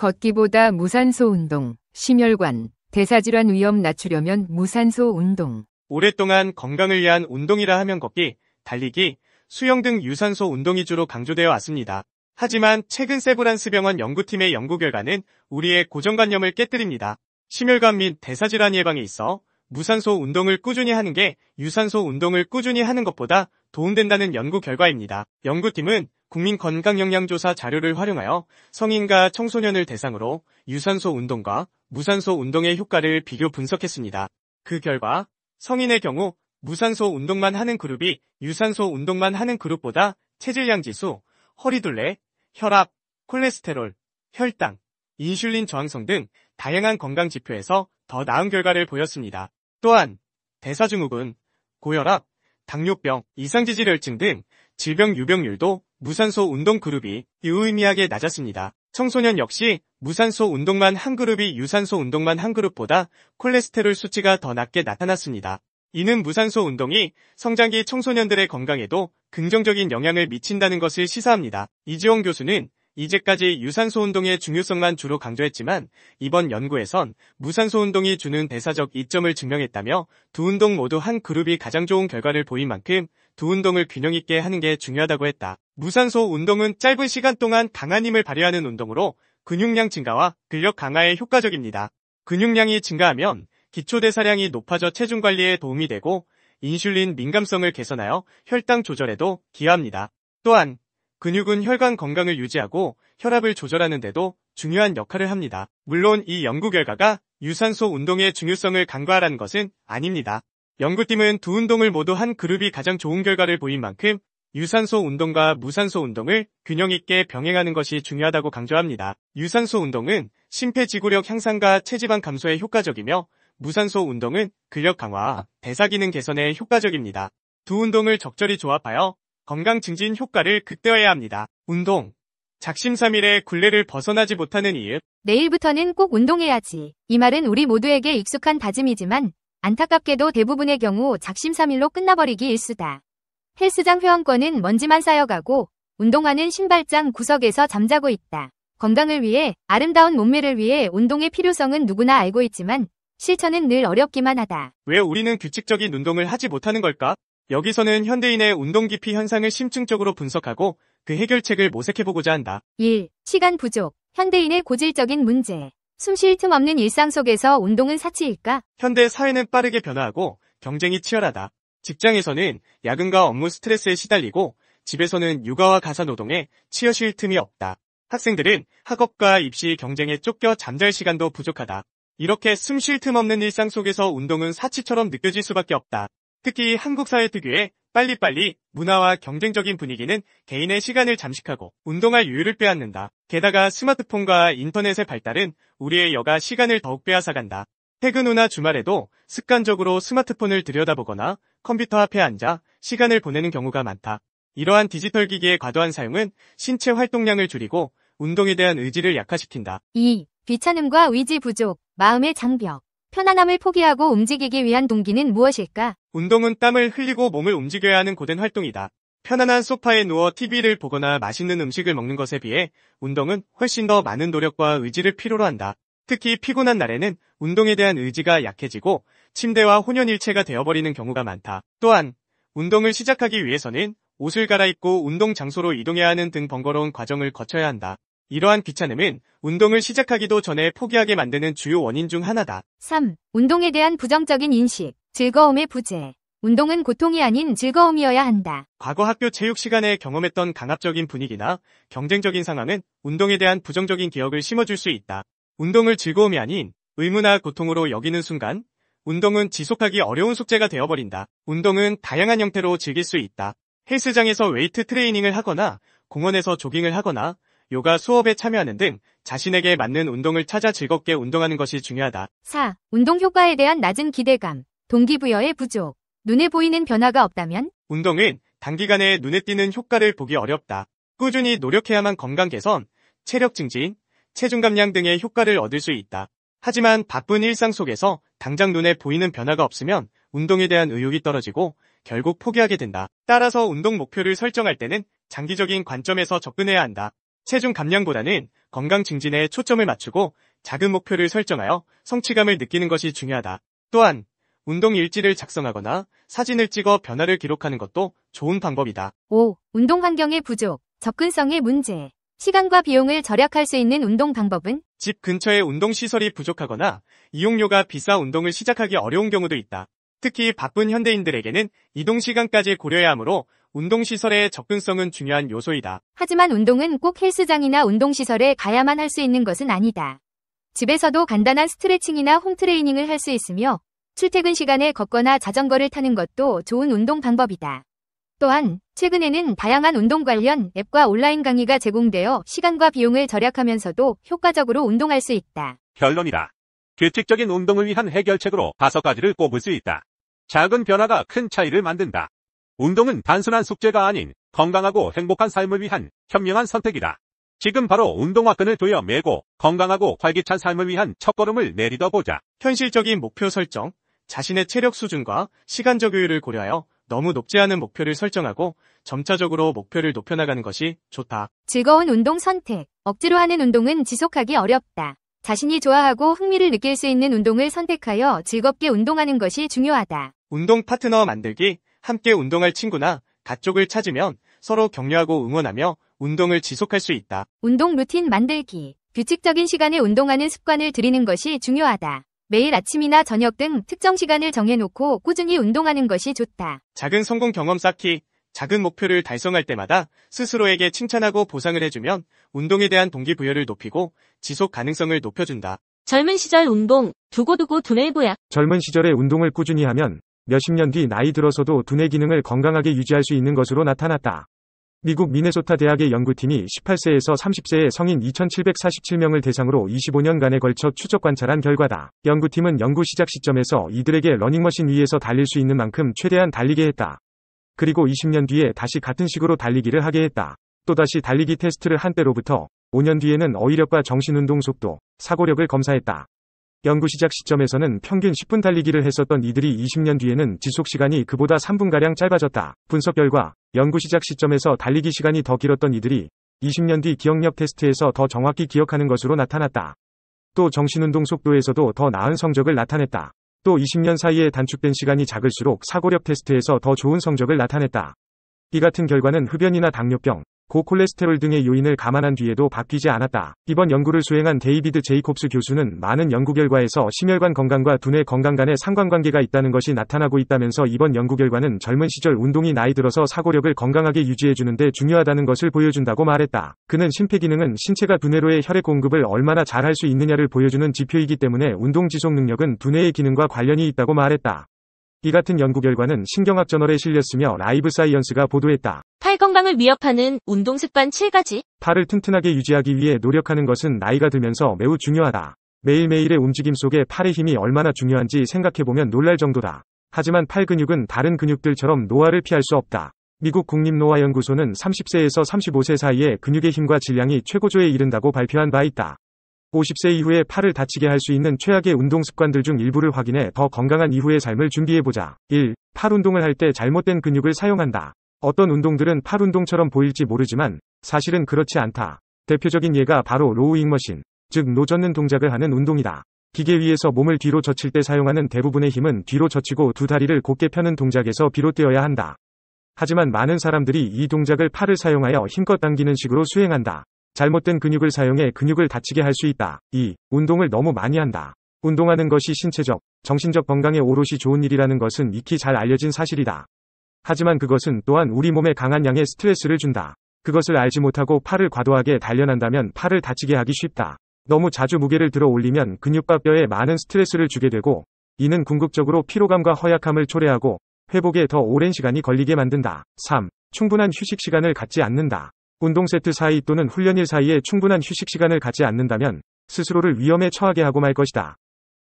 걷기보다 무산소 운동, 심혈관, 대사질환 위험 낮추려면 무산소 운동. 오랫동안 건강을 위한 운동이라 하면 걷기, 달리기, 수영 등 유산소 운동이 주로 강조되어 왔습니다. 하지만 최근 세브란스 병원 연구팀의 연구 결과는 우리의 고정관념을 깨뜨립니다. 심혈관 및 대사질환 예방에 있어 무산소 운동을 꾸준히 하는 게 유산소 운동을 꾸준히 하는 것보다 도움된다는 연구 결과입니다. 연구팀은 국민건강영양조사 자료를 활용하여 성인과 청소년을 대상으로 유산소 운동과 무산소 운동의 효과를 비교 분석했습니다. 그 결과 성인의 경우 무산소 운동만 하는 그룹이 유산소 운동만 하는 그룹보다 체질량 지수, 허리둘레, 혈압, 콜레스테롤, 혈당, 인슐린 저항성 등 다양한 건강 지표에서 더 나은 결과를 보였습니다. 또한 대사증후군, 고혈압, 당뇨병, 이상지질혈증 등 질병 유병률도 무산소 운동 그룹이 유의미하게 낮았습니다. 청소년 역시 무산소 운동만 한 그룹이 유산소 운동만 한 그룹보다 콜레스테롤 수치가 더 낮게 나타났습니다. 이는 무산소 운동이 성장기 청소년들의 건강에도 긍정적인 영향을 미친다는 것을 시사합니다. 이지용 교수는 이제까지 유산소 운동의 중요성만 주로 강조했지만 이번 연구에선 무산소 운동이 주는 대사적 이점을 증명했다며 두 운동 모두 한 그룹이 가장 좋은 결과를 보인 만큼 두 운동을 균형 있게 하는 게 중요하다고 했다. 무산소 운동은 짧은 시간 동안 강한 힘을 발휘하는 운동으로 근육량 증가와 근력 강화에 효과적입니다. 근육량이 증가하면 기초대사량이 높아져 체중 관리에 도움이 되고 인슐린 민감성을 개선하여 혈당 조절에도 기여합니다. 또한 근육은 혈관 건강을 유지하고 혈압을 조절하는 데도 중요한 역할을 합니다. 물론 이 연구 결과가 유산소 운동의 중요성을 간과하라는 것은 아닙니다. 연구팀은 두 운동을 모두 한 그룹이 가장 좋은 결과를 보인 만큼 유산소 운동과 무산소 운동을 균형 있게 병행하는 것이 중요하다고 강조합니다. 유산소 운동은 심폐지구력 향상과 체지방 감소에 효과적이며 무산소 운동은 근력 강화, 와 대사기능 개선에 효과적입니다. 두 운동을 적절히 조합하여 건강 증진 효과를 극대화해야 합니다. 운동. 작심삼일에 굴레를 벗어나지 못하는 이윽. 내일부터는 꼭 운동해야지. 이 말은 우리 모두에게 익숙한 다짐이지만 안타깝게도 대부분의 경우 작심삼일로 끝나버리기 일수다. 헬스장 회원권은 먼지만 쌓여가고 운동화는 신발장 구석에서 잠자고 있다. 건강을 위해 아름다운 몸매를 위해 운동의 필요성은 누구나 알고 있지만 실천은 늘 어렵기만 하다. 왜 우리는 규칙적인 운동을 하지 못하는 걸까? 여기서는 현대인의 운동 기피 현상을 심층적으로 분석하고 그 해결책을 모색해보고자 한다. 1. 시간 부족. 현대인의 고질적인 문제. 숨 쉴 틈 없는 일상 속에서 운동은 사치일까? 현대 사회는 빠르게 변화하고 경쟁이 치열하다. 직장에서는 야근과 업무 스트레스에 시달리고 집에서는 육아와 가사노동에 치여 쉴 틈이 없다. 학생들은 학업과 입시 경쟁에 쫓겨 잠잘 시간도 부족하다. 이렇게 숨 쉴 틈 없는 일상 속에서 운동은 사치처럼 느껴질 수밖에 없다. 특히 한국 사회 특유의 빨리빨리 문화와 경쟁적인 분위기는 개인의 시간을 잠식하고 운동할 여유를 빼앗는다. 게다가 스마트폰과 인터넷의 발달은 우리의 여가 시간을 더욱 빼앗아간다. 퇴근 후나 주말에도 습관적으로 스마트폰을 들여다보거나 컴퓨터 앞에 앉아 시간을 보내는 경우가 많다. 이러한 디지털 기기의 과도한 사용은 신체 활동량을 줄이고 운동에 대한 의지를 약화시킨다. 2. 귀찮음과 의지 부족, 마음의 장벽 편안함을 포기하고 움직이기 위한 동기는 무엇일까? 운동은 땀을 흘리고 몸을 움직여야 하는 고된 활동이다. 편안한 소파에 누워 TV를 보거나 맛있는 음식을 먹는 것에 비해 운동은 훨씬 더 많은 노력과 의지를 필요로 한다. 특히 피곤한 날에는 운동에 대한 의지가 약해지고 침대와 혼연일체가 되어버리는 경우가 많다. 또한 운동을 시작하기 위해서는 옷을 갈아입고 운동 장소로 이동해야 하는 등 번거로운 과정을 거쳐야 한다. 이러한 귀찮음은 운동을 시작하기도 전에 포기하게 만드는 주요 원인 중 하나다. 3. 운동에 대한 부정적인 인식, 즐거움의 부재. 운동은 고통이 아닌 즐거움이어야 한다. 과거 학교 체육 시간에 경험했던 강압적인 분위기나 경쟁적인 상황은 운동에 대한 부정적인 기억을 심어줄 수 있다. 운동을 즐거움이 아닌 의무나 고통으로 여기는 순간 운동은 지속하기 어려운 숙제가 되어버린다. 운동은 다양한 형태로 즐길 수 있다. 헬스장에서 웨이트 트레이닝을 하거나 공원에서 조깅을 하거나 요가 수업에 참여하는 등 자신에게 맞는 운동을 찾아 즐겁게 운동하는 것이 중요하다. 4. 운동 효과에 대한 낮은 기대감, 동기부여의 부족, 눈에 보이는 변화가 없다면 운동은 단기간에 눈에 띄는 효과를 보기 어렵다. 꾸준히 노력해야만 건강 개선, 체력 증진, 체중 감량 등의 효과를 얻을 수 있다. 하지만 바쁜 일상 속에서 당장 눈에 보이는 변화가 없으면 운동에 대한 의욕이 떨어지고 결국 포기하게 된다. 따라서 운동 목표를 설정할 때는 장기적인 관점에서 접근해야 한다. 체중 감량보다는 건강 증진에 초점을 맞추고 작은 목표를 설정하여 성취감을 느끼는 것이 중요하다. 또한 운동 일지를 작성하거나 사진을 찍어 변화를 기록하는 것도 좋은 방법이다. 5. 운동 환경의 부족, 접근성의 문제 시간과 비용을 절약할 수 있는 운동 방법은? 집 근처에 운동시설이 부족하거나 이용료가 비싸 운동을 시작하기 어려운 경우도 있다. 특히 바쁜 현대인들에게는 이동시간까지 고려해야 하므로 운동시설의 접근성은 중요한 요소이다. 하지만 운동은 꼭 헬스장이나 운동시설에 가야만 할 수 있는 것은 아니다. 집에서도 간단한 스트레칭이나 홈트레이닝을 할 수 있으며 출퇴근 시간에 걷거나 자전거를 타는 것도 좋은 운동 방법이다. 또한 최근에는 다양한 운동 관련 앱과 온라인 강의가 제공되어 시간과 비용을 절약하면서도 효과적으로 운동할 수 있다. 결론이다. 규칙적인 운동을 위한 해결책으로 다섯 가지를 꼽을 수 있다. 작은 변화가 큰 차이를 만든다. 운동은 단순한 숙제가 아닌 건강하고 행복한 삶을 위한 현명한 선택이다. 지금 바로 운동화끈을 조여 매고 건강하고 활기찬 삶을 위한 첫걸음을 내리다 보자. 현실적인 목표 설정, 자신의 체력 수준과 시간적 효율을 고려하여 너무 높지 않은 목표를 설정하고 점차적으로 목표를 높여나가는 것이 좋다. 즐거운 운동 선택. 억지로 하는 운동은 지속하기 어렵다. 자신이 좋아하고 흥미를 느낄 수 있는 운동을 선택하여 즐겁게 운동하는 것이 중요하다. 운동 파트너 만들기, 함께 운동할 친구나 가족을 찾으면 서로 격려하고 응원하며 운동을 지속할 수 있다. 운동 루틴 만들기, 규칙적인 시간에 운동하는 습관을 들이는 것이 중요하다. 매일 아침이나 저녁 등 특정 시간을 정해놓고 꾸준히 운동하는 것이 좋다. 작은 성공 경험 쌓기, 작은 목표를 달성할 때마다 스스로에게 칭찬하고 보상을 해주면 운동에 대한 동기부여를 높이고 지속 가능성을 높여준다. 젊은 시절 운동, 두고두고 두뇌부약 젊은 시절에 운동을 꾸준히 하면 몇십 년 뒤 나이 들어서도 두뇌 기능을 건강하게 유지할 수 있는 것으로 나타났다. 미국 미네소타 대학의 연구팀이 18세에서 30세의 성인 2,747명을 대상으로 25년간에 걸쳐 추적 관찰한 결과다. 연구팀은 연구 시작 시점에서 이들에게 러닝머신 위에서 달릴 수 있는 만큼 최대한 달리게 했다. 그리고 20년 뒤에 다시 같은 식으로 달리기를 하게 했다. 또다시 달리기 테스트를 한 때로부터 5년 뒤에는 어휘력과 정신운동 속도, 사고력을 검사했다. 연구 시작 시점에서는 평균 10분 달리기를 했었던 이들이 20년 뒤에는 지속시간이 그보다 3분가량 짧아졌다. 분석 결과 연구 시작 시점에서 달리기 시간이 더 길었던 이들이 20년 뒤 기억력 테스트에서 더 정확히 기억하는 것으로 나타났다. 또 정신운동 속도에서도 더 나은 성적을 나타냈다. 또 20년 사이에 단축된 시간이 작을수록 사고력 테스트에서 더 좋은 성적을 나타냈다. 이 같은 결과는 흡연이나 당뇨병, 고콜레스테롤 등의 요인을 감안한 뒤에도 바뀌지 않았다. 이번 연구를 수행한 데이비드 제이콥스 교수는 많은 연구 결과에서 심혈관 건강과 두뇌 건강 간의 상관관계가 있다는 것이 나타나고 있다면서 이번 연구 결과는 젊은 시절 운동이 나이 들어서 사고력을 건강하게 유지해주는 데 중요하다는 것을 보여준다고 말했다. 그는 심폐기능은 신체가 두뇌로의 혈액 공급을 얼마나 잘 할 수 있느냐를 보여주는 지표이기 때문에 운동 지속 능력은 두뇌의 기능과 관련이 있다고 말했다. 이 같은 연구 결과는 신경학 저널에 실렸으며 라이브 사이언스가 보도했다. 팔 건강을 위협하는 운동 습관 7가지 팔을 튼튼하게 유지하기 위해 노력하는 것은 나이가 들면서 매우 중요하다. 매일매일의 움직임 속에 팔의 힘이 얼마나 중요한지 생각해보면 놀랄 정도다. 하지만 팔 근육은 다른 근육들처럼 노화를 피할 수 없다. 미국 국립노화연구소는 30세에서 35세 사이에 근육의 힘과 질량이 최고조에 이른다고 발표한 바 있다. 50세 이후에 팔을 다치게 할 수 있는 최악의 운동 습관들 중 일부를 확인해 더 건강한 이후의 삶을 준비해보자. 1. 팔 운동을 할 때 잘못된 근육을 사용한다. 어떤 운동들은 팔 운동처럼 보일지 모르지만 사실은 그렇지 않다. 대표적인 예가 바로 로우잉 머신, 즉 노젓는 동작을 하는 운동이다. 기계 위에서 몸을 뒤로 젖힐 때 사용하는 대부분의 힘은 뒤로 젖히고 두 다리를 곧게 펴는 동작에서 비롯되어야 한다. 하지만 많은 사람들이 이 동작을 팔을 사용하여 힘껏 당기는 식으로 수행한다. 잘못된 근육을 사용해 근육을 다치게 할 수 있다. 2. 운동을 너무 많이 한다. 운동하는 것이 신체적, 정신적 건강에 오롯이 좋은 일이라는 것은 익히 잘 알려진 사실이다. 하지만 그것은 또한 우리 몸에 강한 양의 스트레스를 준다. 그것을 알지 못하고 팔을 과도하게 단련한다면 팔을 다치게 하기 쉽다. 너무 자주 무게를 들어 올리면 근육과 뼈에 많은 스트레스를 주게 되고 이는 궁극적으로 피로감과 허약함을 초래하고 회복에 더 오랜 시간이 걸리게 만든다. 3. 충분한 휴식 시간을 갖지 않는다. 운동 세트 사이 또는 훈련일 사이에 충분한 휴식 시간을 갖지 않는다면 스스로를 위험에 처하게 하고 말 것이다.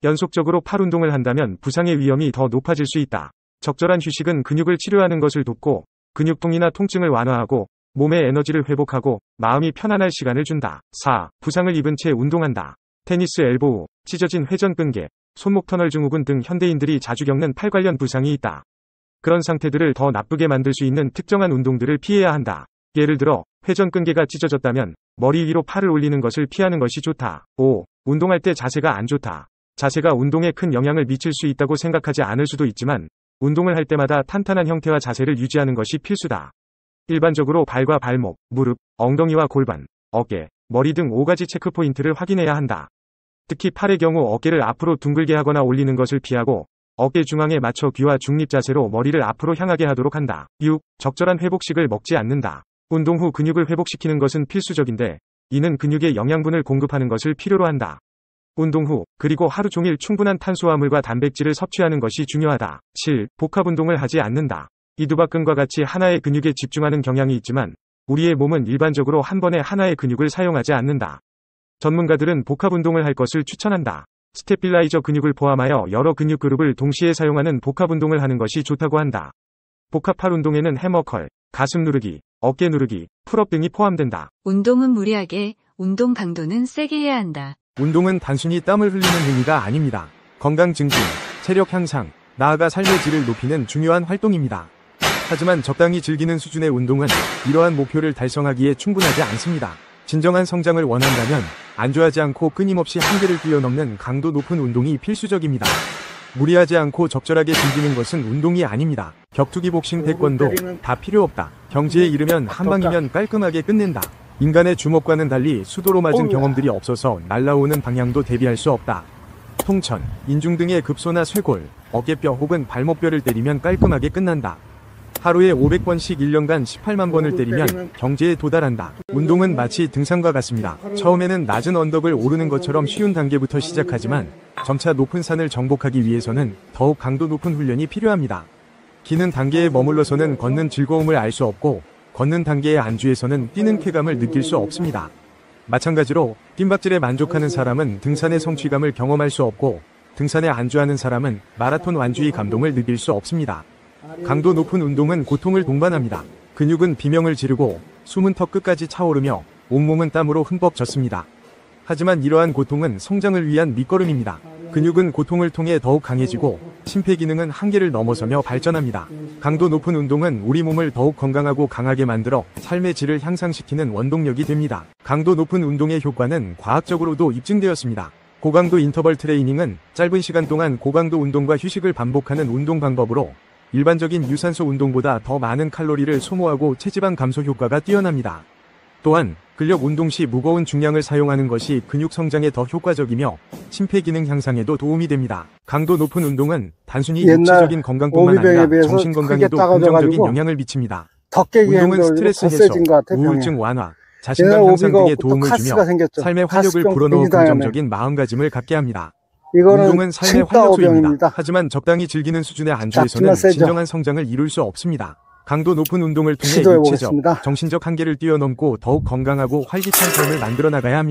연속적으로 팔 운동을 한다면 부상의 위험이 더 높아질 수 있다. 적절한 휴식은 근육을 치료하는 것을 돕고 근육통이나 통증을 완화하고 몸의 에너지를 회복하고 마음이 편안할 시간을 준다. 4. 부상을 입은 채 운동한다. 테니스 엘보우, 찢어진 회전 끈개, 손목 터널 증후군 등 현대인들이 자주 겪는 팔 관련 부상이 있다. 그런 상태들을 더 나쁘게 만들 수 있는 특정한 운동들을 피해야 한다. 예를 들어 회전 끈기가 찢어졌다면 머리 위로 팔을 올리는 것을 피하는 것이 좋다. 5. 운동할 때 자세가 안 좋다. 자세가 운동에 큰 영향을 미칠 수 있다고 생각하지 않을 수도 있지만 운동을 할 때마다 탄탄한 형태와 자세를 유지하는 것이 필수다. 일반적으로 발과 발목, 무릎, 엉덩이와 골반, 어깨, 머리 등 5가지 체크포인트를 확인해야 한다. 특히 팔의 경우 어깨를 앞으로 둥글게 하거나 올리는 것을 피하고 어깨 중앙에 맞춰 귀와 중립 자세로 머리를 앞으로 향하게 하도록 한다. 6. 적절한 회복식을 먹지 않는다. 운동 후 근육을 회복시키는 것은 필수적인데 이는 근육에 영양분을 공급하는 것을 필요로 한다. 운동 후 그리고 하루 종일 충분한 탄수화물과 단백질을 섭취하는 것이 중요하다. 7. 복합운동을 하지 않는다. 이두박근과 같이 하나의 근육에 집중하는 경향이 있지만 우리의 몸은 일반적으로 한 번에 하나의 근육을 사용하지 않는다. 전문가들은 복합운동을 할 것을 추천한다. 스테빌라이저 근육을 포함하여 여러 근육 그룹을 동시에 사용하는 복합운동을 하는 것이 좋다고 한다. 복합팔 운동에는 해머컬, 가슴 누르기, 어깨 누르기, 풀업 등이 포함된다. 운동은 무리하게, 운동 강도는 세게 해야 한다. 운동은 단순히 땀을 흘리는 행위가 아닙니다. 건강 증진, 체력 향상, 나아가 삶의 질을 높이는 중요한 활동입니다. 하지만 적당히 즐기는 수준의 운동은 이러한 목표를 달성하기에 충분하지 않습니다. 진정한 성장을 원한다면 안주하지 않고 끊임없이 한계를 뛰어넘는 강도 높은 운동이 필수적입니다. 무리하지 않고 적절하게 즐기는 것은 운동이 아닙니다. 격투기 복싱 태권도 다 필요 없다. 경지에 이르면 한 방이면 깔끔하게 끝낸다. 인간의 주먹과는 달리 수도로 맞은 어, 경험들이 없어서 날라오는 방향도 대비할 수 없다. 통천, 인중 등의 급소나 쇄골, 어깨뼈 혹은 발목뼈를 때리면 깔끔하게 끝난다. 하루에 500번씩 1년간 18만 번을 어, 때리면 경지에 도달한다. 운동은 마치 등산과 같습니다. 처음에는 낮은 언덕을 오르는 것처럼 쉬운 단계부터 시작하지만 점차 높은 산을 정복하기 위해서는 더욱 강도 높은 훈련이 필요합니다. 기는 단계에 머물러서는 걷는 즐거움을 알 수 없고 걷는 단계의 안주에서는 뛰는 쾌감을 느낄 수 없습니다. 마찬가지로 뜀박질에 만족하는 사람은 등산의 성취감을 경험할 수 없고 등산에 안주하는 사람은 마라톤 완주의 감동을 느낄 수 없습니다. 강도 높은 운동은 고통을 동반합니다. 근육은 비명을 지르고 숨은 턱 끝까지 차오르며 온몸은 땀으로 흠뻑 젖습니다. 하지만 이러한 고통은 성장을 위한 밑거름입니다. 근육은 고통을 통해 더욱 강해지고 심폐 기능은 한계를 넘어서며 발전합니다. 강도 높은 운동은 우리 몸을 더욱 건강하고 강하게 만들어 삶의 질을 향상시키는 원동력이 됩니다. 강도 높은 운동의 효과는 과학적으로도 입증되었습니다. 고강도 인터벌 트레이닝은 짧은 시간 동안 고강도 운동과 휴식을 반복하는 운동 방법으로 일반적인 유산소 운동보다 더 많은 칼로리를 소모하고 체지방 감소 효과가 뛰어납니다. 또한 근력 운동 시 무거운 중량을 사용하는 것이 근육 성장에 더 효과적이며 심폐 기능 향상에도 도움이 됩니다. 강도 높은 운동은 단순히 육체적인 건강뿐만 아니라 정신 건강에도 긍정적인 영향을 미칩니다. 운동은 스트레스 해소, 우울증 완화, 예, 자신감 향상 등에 도움을 주며 삶의 활력을 불어넣어 긍정적인 마음가짐을 갖게 합니다. 운동은 삶의 활력소입니다. 하지만 적당히 즐기는 수준의 안주에서는 진정한 성장을 이룰 수 없습니다. 강도 높은 운동을 통해 육체적, 보겠습니다. 정신적 한계를 뛰어넘고 더욱 건강하고 활기찬 삶을 만들어 나가야 합니다.